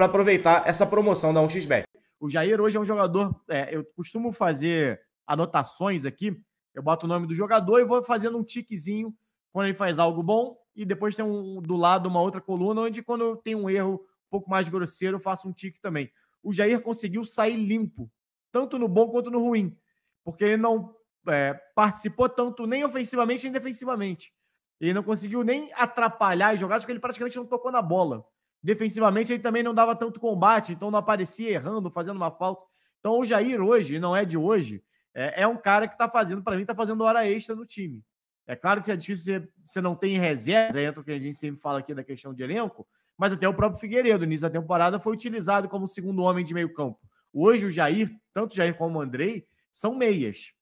para aproveitar essa promoção da 1xBet. O Jair hoje é um jogador. É, eu costumo fazer anotações aqui. Eu boto o nome do jogador e vou fazendo um tiquezinho quando ele faz algo bom. E depois tem um, do lado uma outra coluna, onde quando tem um erro um pouco mais grosseiro, eu faço um tique também. O Jair conseguiu sair limpo, tanto no bom quanto no ruim, porque ele não é, participou tanto nem ofensivamente nem defensivamente. Ele não conseguiu nem atrapalhar as jogadas, porque ele praticamente não tocou na bola. Defensivamente, ele também não dava tanto combate, então não aparecia errando, fazendo uma falta. Então, o Jair hoje, não é de hoje, é, é um cara que está fazendo, para mim, está fazendo hora extra no time. É claro que é difícil você, você não tem reserva, entra o que a gente sempre fala aqui da questão de elenco, mas até o próprio Figueiredo, no início da temporada, foi utilizado como segundo homem de meio campo. Hoje, o Jair, tanto o Jair como o Andrei, são meias.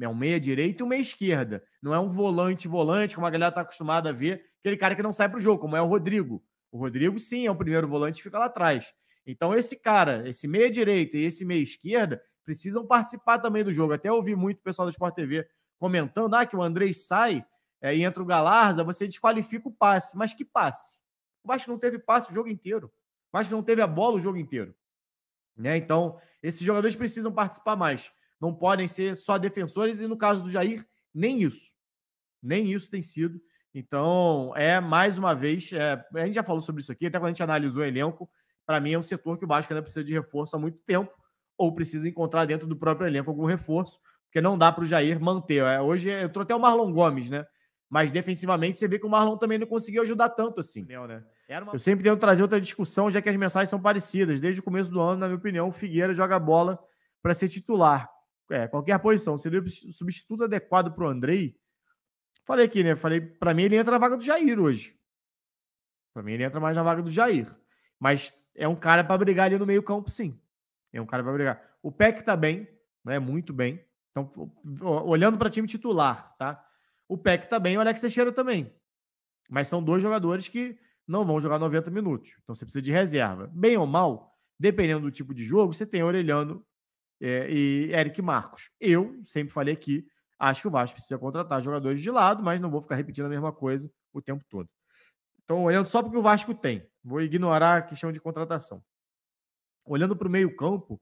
É um meia direita e um meia esquerda. Não é um volante-volante, como a galera está acostumada a ver, aquele cara que não sai para o jogo, como é o Rodrigo. O Rodrigo, sim, é o primeiro volante e fica lá atrás. Então, esse cara, esse meia-direita e esse meia-esquerda, precisam participar também do jogo. Até ouvi muito o pessoal da Sport TV comentando ah, que o Andrei sai é, e entra o Galarza, você desqualifica o passe. Mas que passe? O Vasco não teve passe o jogo inteiro. O Vasco não teve a bola o jogo inteiro. Né? Então, esses jogadores precisam participar mais. Não podem ser só defensores, e no caso do Jair, nem isso. Nem isso tem sido. Então, é mais uma vez, é, a gente já falou sobre isso aqui, até quando a gente analisou o elenco, para mim é um setor que o Vasco ainda precisa de reforço há muito tempo, ou precisa encontrar dentro do próprio elenco algum reforço, porque não dá para o Jair manter. É, hoje é, eu trouxe até o Marlon Gomes, né? Mas defensivamente você vê que o Marlon também não conseguiu ajudar tanto assim. Né? Uma... Eu sempre tento trazer outra discussão, já que as mensagens são parecidas. Desde o começo do ano, na minha opinião, o Figueira joga bola para ser titular. É, qualquer posição. Seria o substituto adequado para o Andrei? Falei aqui, né? Falei, para mim ele entra na vaga do Jair hoje. Para mim ele entra mais na vaga do Jair. Mas é um cara para brigar ali no meio-campo, sim. É um cara para brigar. O PEC tá bem, né? Muito bem. Então, olhando para time titular, tá? O PEC tá bem, o Alex Teixeira também. Mas são dois jogadores que não vão jogar 90 minutos. Então você precisa de reserva. Bem ou mal, dependendo do tipo de jogo, você tem Orelhano é, e Eric Marcos. Eu sempre falei aqui Acho que o Vasco precisa contratar jogadores de lado, mas não vou ficar repetindo a mesma coisa o tempo todo. Então, olhando só porque o Vasco tem, vou ignorar a questão de contratação. Olhando para o meio-campo,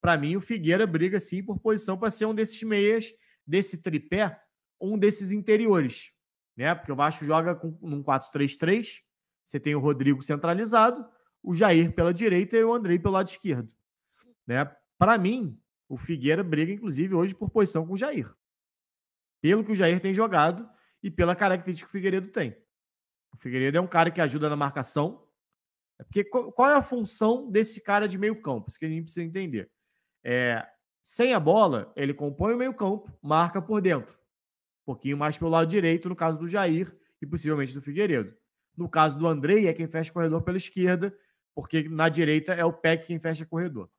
para mim o Figueira briga sim por posição para ser um desses meias, desse tripé, um desses interiores. Né? Porque o Vasco joga com, num 4-3-3, você tem o Rodrigo centralizado, o Jair pela direita e o Andrei pelo lado esquerdo. Né? Para mim, o Figueira briga, inclusive, hoje por posição com o Jair pelo que o Jair tem jogado e pela característica que o Figueiredo tem. O Figueiredo é um cara que ajuda na marcação. É porque qual é a função desse cara de meio campo? Isso que a gente precisa entender. É, sem a bola, ele compõe o meio campo, marca por dentro. Um pouquinho mais pelo lado direito, no caso do Jair e possivelmente do Figueiredo. No caso do Andrei, é quem fecha o corredor pela esquerda, porque na direita é o Peck quem fecha o é corredor.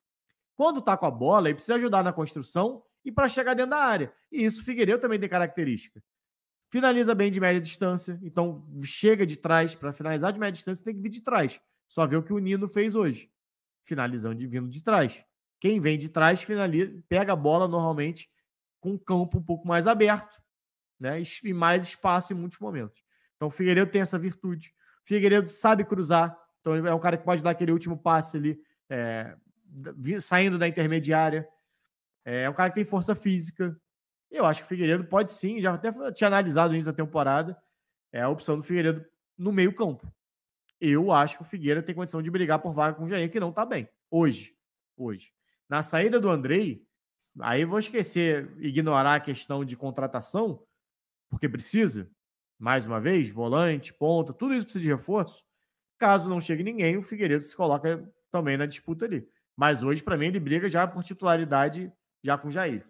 Quando está com a bola, ele precisa ajudar na construção e para chegar dentro da área. E isso o Figueiredo também tem característica. Finaliza bem de média distância, então chega de trás. Para finalizar de média distância, tem que vir de trás. Só ver o que o Nino fez hoje. Finalizando de vindo de trás. Quem vem de trás finaliza, pega a bola normalmente com o campo um pouco mais aberto né? e mais espaço em muitos momentos. Então o Figueiredo tem essa virtude. O Figueiredo sabe cruzar, então é um cara que pode dar aquele último passe ali, é, saindo da intermediária. É, é, um cara que tem força física. Eu acho que o Figueiredo pode sim, já até tinha analisado no início da temporada, é a opção do Figueiredo no meio-campo. Eu acho que o Figueiredo tem condição de brigar por vaga com o Jair, que não está bem. Hoje. Hoje. Na saída do Andrei, aí vou esquecer, ignorar a questão de contratação, porque precisa, mais uma vez, volante, ponta, tudo isso precisa de reforço. Caso não chegue ninguém, o Figueiredo se coloca também na disputa ali. Mas hoje, para mim, ele briga já por titularidade já com Jair.